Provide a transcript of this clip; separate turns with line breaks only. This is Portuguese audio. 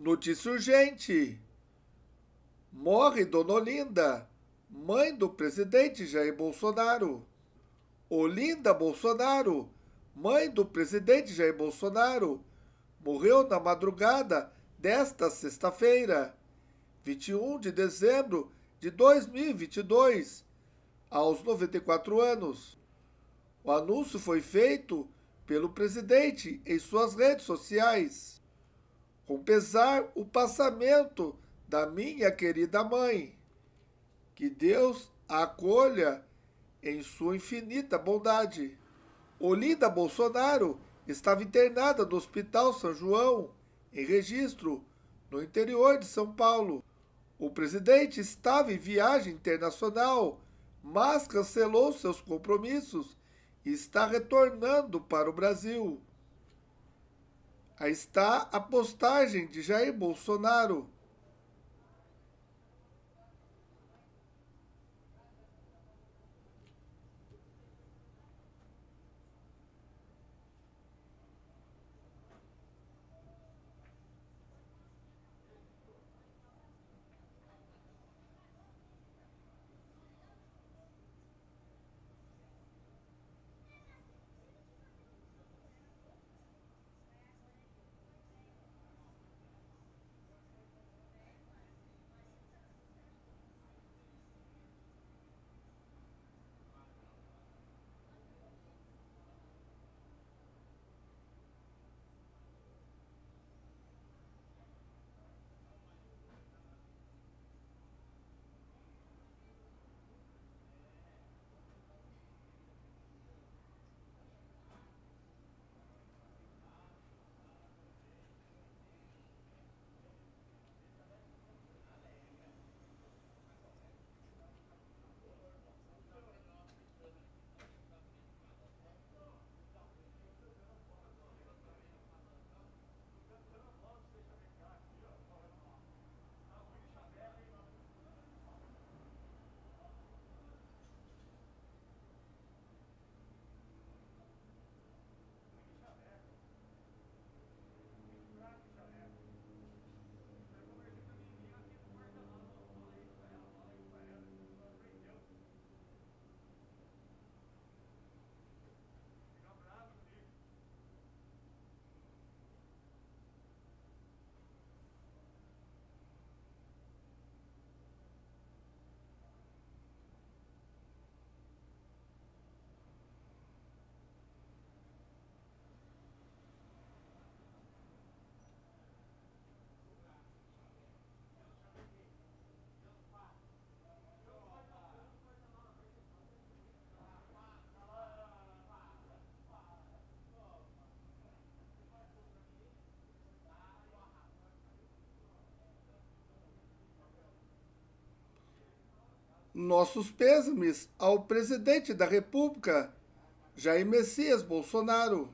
Notícia urgente: morre Dona Olinda, mãe do presidente Jair Bolsonaro. Olinda Bolsonaro, mãe do presidente Jair Bolsonaro, morreu na madrugada desta sexta-feira, 21 de dezembro de 2022, aos 94 anos. O anúncio foi feito pelo presidente em suas redes sociais com pesar o passamento da minha querida mãe. Que Deus a acolha em sua infinita bondade. Olinda Bolsonaro estava internada no Hospital São João, em registro, no interior de São Paulo. O presidente estava em viagem internacional, mas cancelou seus compromissos e está retornando para o Brasil. Aí está a postagem de Jair Bolsonaro Nossos pêsames ao presidente da República, Jair Messias Bolsonaro.